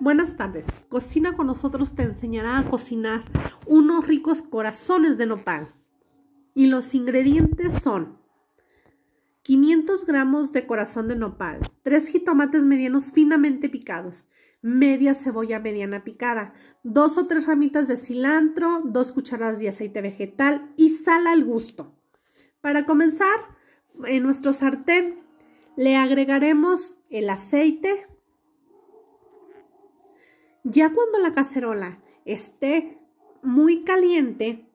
Buenas tardes. Cocina con nosotros te enseñará a cocinar unos ricos corazones de nopal. Y los ingredientes son 500 gramos de corazón de nopal, 3 jitomates medianos finamente picados, media cebolla mediana picada, 2 o 3 ramitas de cilantro, 2 cucharadas de aceite vegetal y sal al gusto. Para comenzar, en nuestro sartén le agregaremos el aceite, ya cuando la cacerola esté muy caliente,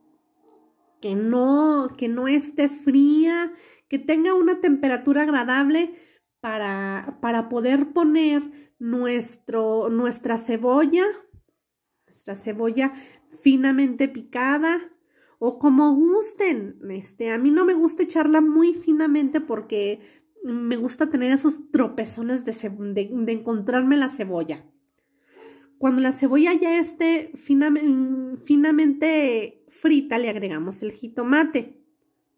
que no, que no esté fría, que tenga una temperatura agradable para, para poder poner nuestro, nuestra cebolla, nuestra cebolla finamente picada o como gusten. Este, a mí no me gusta echarla muy finamente porque me gusta tener esos tropezones de, de encontrarme la cebolla. Cuando la cebolla ya esté finamente frita, le agregamos el jitomate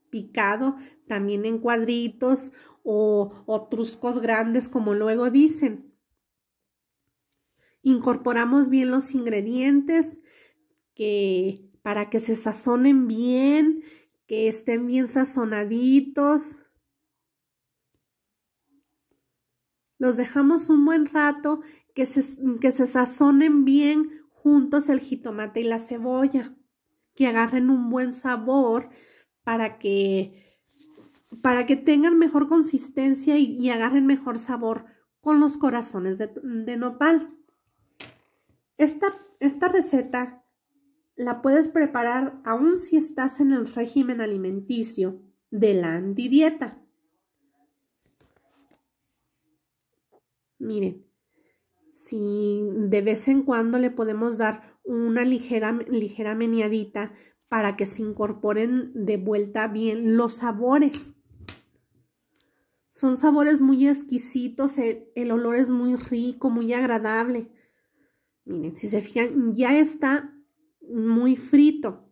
picado también en cuadritos o, o truscos grandes, como luego dicen. Incorporamos bien los ingredientes que, para que se sazonen bien, que estén bien sazonaditos. Los dejamos un buen rato que se, sazonen bien juntos el jitomate y la cebolla, que agarren un buen sabor para que, para que tengan mejor consistencia y, agarren mejor sabor con los corazones de, nopal. Esta, esta receta la puedes preparar aún si estás en el régimen alimenticio de la antidieta. Miren, si de vez en cuando le podemos dar una ligera, ligera meneadita para que se incorporen de vuelta bien los sabores. Son sabores muy exquisitos, el, olor es muy rico, muy agradable. Miren, si se fijan, ya está muy frito.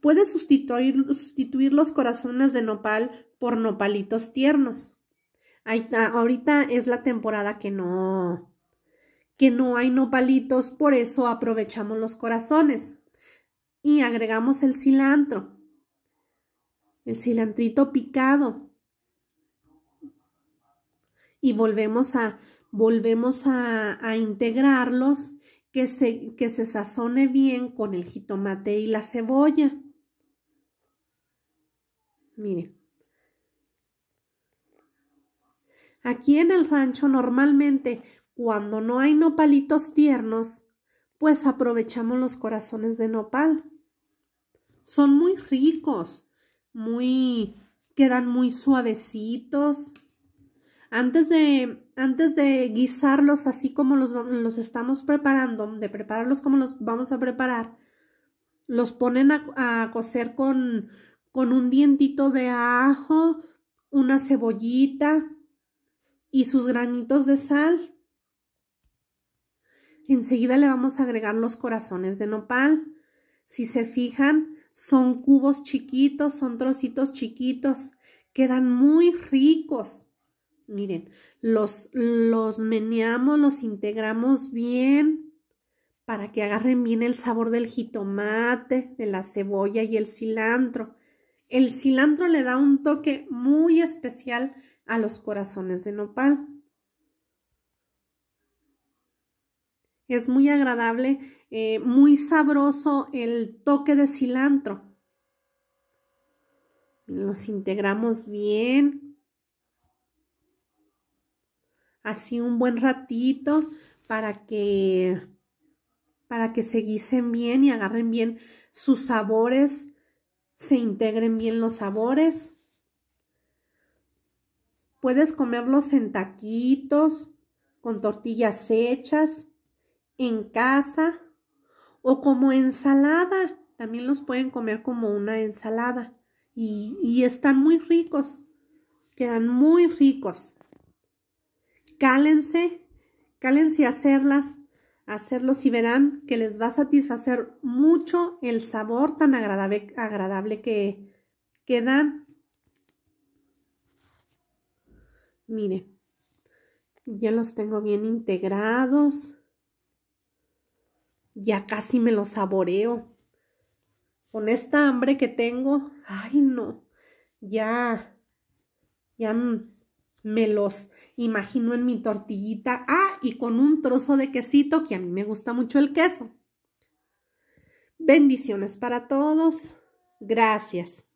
Puede sustituir, sustituir los corazones de nopal por nopalitos tiernos ahorita es la temporada que no, que no hay nopalitos, por eso aprovechamos los corazones y agregamos el cilantro, el cilantrito picado y volvemos a, volvemos a, integrarlos, que se, que se sazone bien con el jitomate y la cebolla. Miren. Aquí en el rancho normalmente cuando no hay nopalitos tiernos, pues aprovechamos los corazones de nopal. Son muy ricos, muy quedan muy suavecitos. Antes de, antes de guisarlos así como los, estamos preparando, de prepararlos como los vamos a preparar, los ponen a, a cocer con, con un dientito de ajo, una cebollita, y sus granitos de sal. Enseguida le vamos a agregar los corazones de nopal. Si se fijan, son cubos chiquitos, son trocitos chiquitos. Quedan muy ricos. Miren, los, los meneamos, los integramos bien para que agarren bien el sabor del jitomate, de la cebolla y el cilantro. El cilantro le da un toque muy especial a los corazones de nopal. Es muy agradable, eh, muy sabroso el toque de cilantro. Los integramos bien. Así un buen ratito para que, para que se guisen bien y agarren bien sus sabores se integren bien los sabores. Puedes comerlos en taquitos, con tortillas hechas, en casa o como ensalada. También los pueden comer como una ensalada y, están muy ricos, quedan muy ricos. Cálense, cálense a hacerlas hacerlos y verán que les va a satisfacer mucho el sabor tan agradable, agradable que, quedan Mire, ya los tengo bien integrados. Ya casi me los saboreo. Con esta hambre que tengo, ay no, ya, ya mm, me los imagino en mi tortillita. Ah, y con un trozo de quesito, que a mí me gusta mucho el queso. Bendiciones para todos. Gracias.